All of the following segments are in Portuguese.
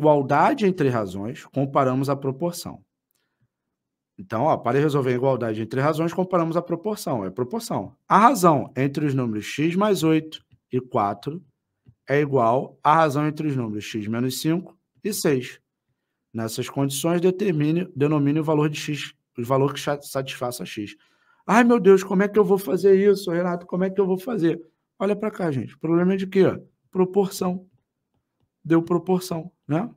igualdade entre razões, comparamos a proporção. Então, ó, para resolver a igualdade entre razões, comparamos a proporção. É proporção. A razão entre os números x mais 8 e 4 é igual à razão entre os números x menos 5 e 6. Nessas condições, determine, denomine o valor de x, o valor que satisfaça x. Ai, meu Deus, como é que eu vou fazer isso, Renato? Como é que eu vou fazer? Olha para cá, gente. O problema é de quê? Proporção deu proporção, né?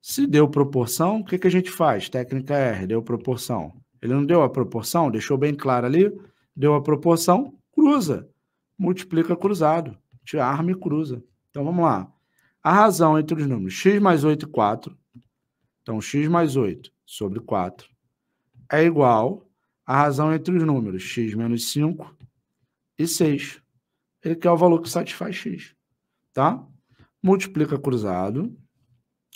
Se deu proporção, o que, que a gente faz? Técnica R, deu proporção. Ele não deu a proporção, deixou bem claro ali, deu a proporção, cruza. Multiplica cruzado, te arma e cruza. Então vamos lá. A razão entre os números x mais 8 e 4, então x mais 8 sobre 4, é igual à razão entre os números x menos 5 e 6. Ele quer o valor que satisfaz x tá? Multiplica cruzado.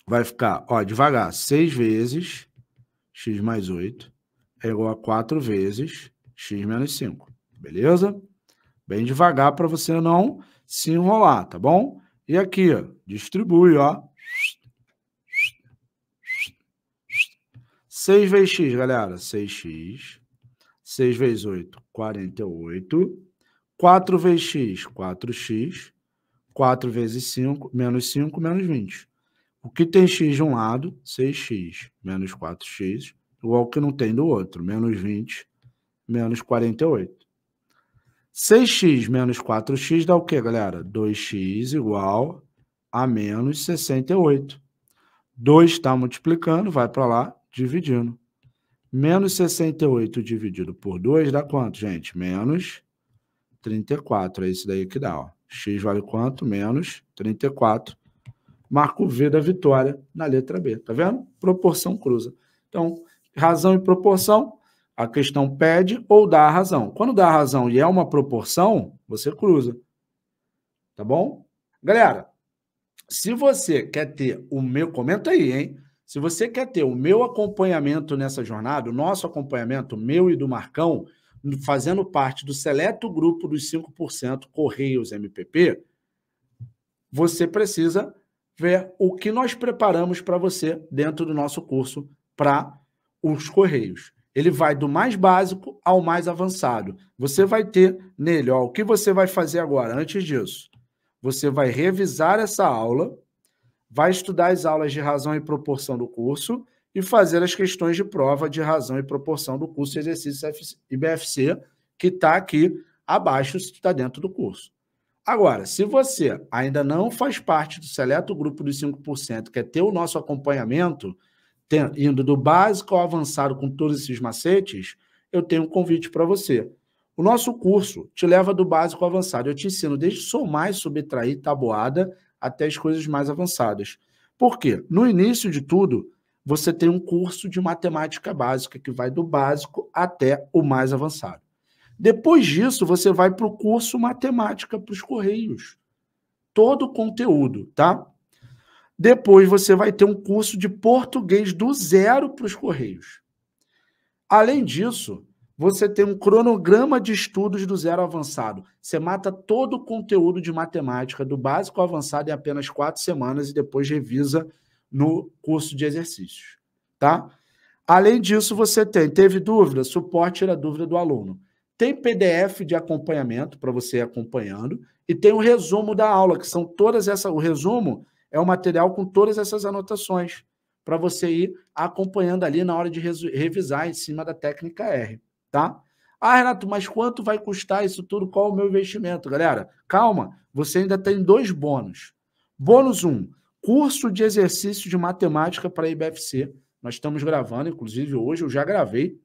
Vai ficar, ó, devagar, 6 vezes x mais 8 é igual a 4 vezes x menos 5, beleza? Bem devagar para você não se enrolar, tá bom? E aqui, ó, distribui, ó. 6 vezes x, galera, 6x. 6 vezes 8, 48. 4 vezes x, 4x. 4 vezes 5, menos 5, menos 20. O que tem x de um lado, 6x, menos 4x, igual o que não tem do outro, menos 20, menos 48. 6x menos 4x dá o quê, galera? 2x igual a menos 68. 2 está multiplicando, vai para lá, dividindo. Menos 68 dividido por 2 dá quanto, gente? Menos 34. É isso daí que dá, ó. X vale quanto? Menos 34. Marco V da vitória na letra B. Tá vendo? Proporção cruza. Então, razão e proporção, a questão pede ou dá a razão. Quando dá a razão e é uma proporção, você cruza. Tá bom? Galera, se você quer ter o meu. Comenta aí, hein? Se você quer ter o meu acompanhamento nessa jornada, o nosso acompanhamento, meu e do Marcão, fazendo parte do seleto grupo dos 5% Correios MPP, você precisa ver o que nós preparamos para você dentro do nosso curso para os Correios. Ele vai do mais básico ao mais avançado. Você vai ter nele, ó, o que você vai fazer agora? Antes disso, você vai revisar essa aula, vai estudar as aulas de razão e proporção do curso e fazer as questões de prova de razão e proporção do curso de exercício IBFC, que está aqui abaixo, se está dentro do curso. Agora, se você ainda não faz parte do seleto grupo dos 5%, quer é ter o nosso acompanhamento, indo do básico ao avançado com todos esses macetes, eu tenho um convite para você. O nosso curso te leva do básico ao avançado. Eu te ensino desde somar e subtrair tabuada até as coisas mais avançadas. Por quê? No início de tudo, você tem um curso de matemática básica, que vai do básico até o mais avançado. Depois disso, você vai para o curso Matemática para os Correios. Todo o conteúdo, tá? Depois você vai ter um curso de português do zero para os Correios. Além disso, você tem um cronograma de estudos do zero avançado. Você mata todo o conteúdo de matemática, do básico ao avançado, em apenas quatro semanas e depois revisa no curso de exercícios, tá? Além disso, você tem, teve dúvida, suporte era dúvida do aluno. Tem PDF de acompanhamento para você ir acompanhando e tem o um resumo da aula, que são todas essas, o resumo é o material com todas essas anotações para você ir acompanhando ali na hora de revisar em cima da técnica R, tá? Ah, Renato, mas quanto vai custar isso tudo? Qual o meu investimento? Galera, calma, você ainda tem dois bônus. Bônus 1, um, curso de exercício de matemática para a IBFC. Nós estamos gravando, inclusive hoje eu já gravei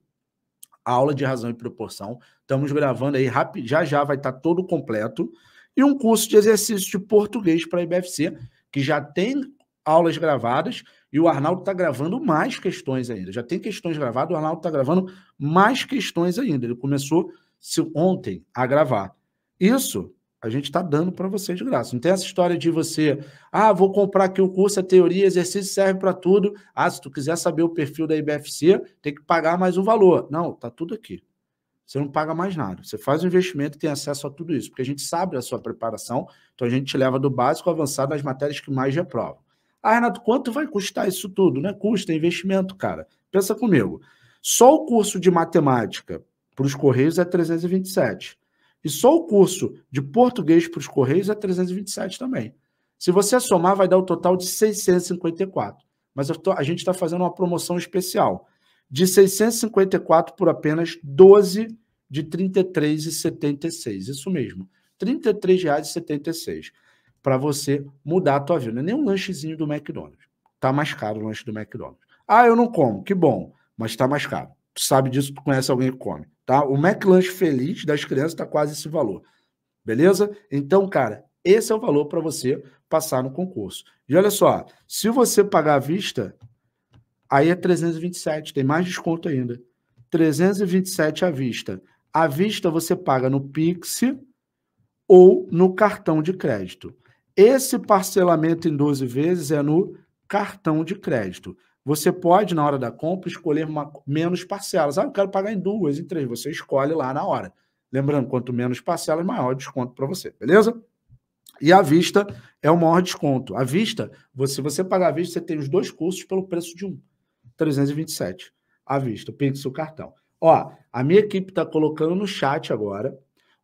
a aula de razão e proporção. Estamos gravando aí rápido, já já vai estar tá todo completo. E um curso de exercício de português para a IBFC, que já tem aulas gravadas e o Arnaldo está gravando mais questões ainda. Já tem questões gravadas, o Arnaldo está gravando mais questões ainda. Ele começou ontem a gravar. Isso a gente está dando para você de graça. Não tem essa história de você, ah, vou comprar aqui o curso, a teoria, exercício serve para tudo. Ah, se tu quiser saber o perfil da IBFC, tem que pagar mais um valor. Não, tá tudo aqui. Você não paga mais nada. Você faz o investimento e tem acesso a tudo isso, porque a gente sabe a sua preparação, então a gente te leva do básico ao avançado nas matérias que mais reprovam. Ah, Renato, quanto vai custar isso tudo? Não é custo, é investimento, cara. Pensa comigo. Só o curso de matemática para os Correios é 327. E só o curso de português para os Correios é 327 também. Se você somar, vai dar o um total de 654. Mas tô, a gente está fazendo uma promoção especial. De 654 por apenas 12 de R$ 33,76. Isso mesmo. R$ 33,76. Para você mudar a tua vida. Não é nem um lanchezinho do McDonald's. Está mais caro o lanche do McDonald's. Ah, eu não como. Que bom. Mas está mais caro. Tu sabe disso, tu conhece alguém que come. Tá? O McLanche feliz das crianças está quase esse valor. Beleza? Então, cara, esse é o valor para você passar no concurso. E olha só, se você pagar à vista, aí é 327, tem mais desconto ainda. 327 à vista. À vista você paga no Pix ou no cartão de crédito. Esse parcelamento em 12 vezes é no cartão de crédito. Você pode, na hora da compra, escolher uma, menos parcelas. Ah, eu quero pagar em duas, em três. Você escolhe lá na hora. Lembrando, quanto menos parcelas, maior desconto para você, beleza? E à vista é o maior desconto. À vista, você, se você pagar à vista, você tem os dois cursos pelo preço de um. 327 à vista, Pix o cartão. Ó, a minha equipe está colocando no chat agora.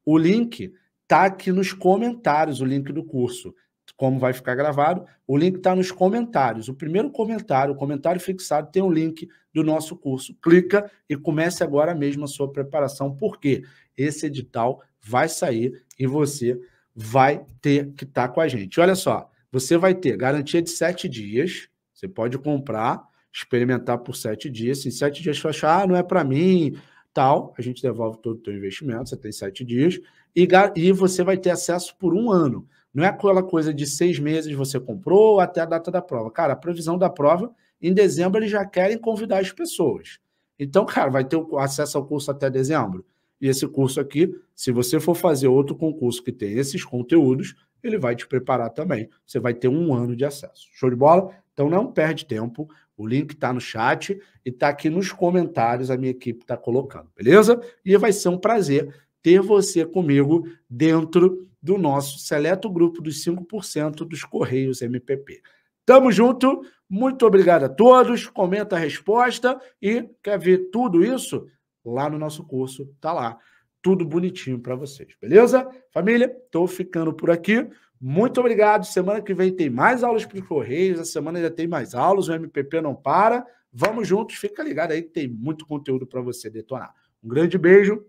O link tá aqui nos comentários, o link do curso como vai ficar gravado, o link está nos comentários. O primeiro comentário, o comentário fixado, tem o um link do nosso curso. Clica e comece agora mesmo a sua preparação, porque esse edital vai sair e você vai ter que estar tá com a gente. Olha só, você vai ter garantia de sete dias, você pode comprar, experimentar por sete dias. Se em assim, sete dias você achar, ah, não é para mim, tal, a gente devolve todo o teu investimento, você tem sete dias, e, e você vai ter acesso por um ano. Não é aquela coisa de seis meses você comprou até a data da prova. Cara, a previsão da prova, em dezembro eles já querem convidar as pessoas. Então, cara, vai ter acesso ao curso até dezembro. E esse curso aqui, se você for fazer outro concurso que tem esses conteúdos, ele vai te preparar também. Você vai ter um ano de acesso. Show de bola? Então não perde tempo. O link está no chat e está aqui nos comentários. A minha equipe está colocando, beleza? E vai ser um prazer ter você comigo dentro do nosso seleto grupo dos 5% dos Correios MPP. Tamo junto, muito obrigado a todos. Comenta a resposta e quer ver tudo isso lá no nosso curso, tá lá, tudo bonitinho para vocês, beleza? Família, tô ficando por aqui. Muito obrigado. Semana que vem tem mais aulas para os Correios, a semana ainda tem mais aulas, o MPP não para. Vamos juntos, fica ligado aí que tem muito conteúdo para você detonar. Um grande beijo,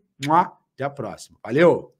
até a próxima. Valeu!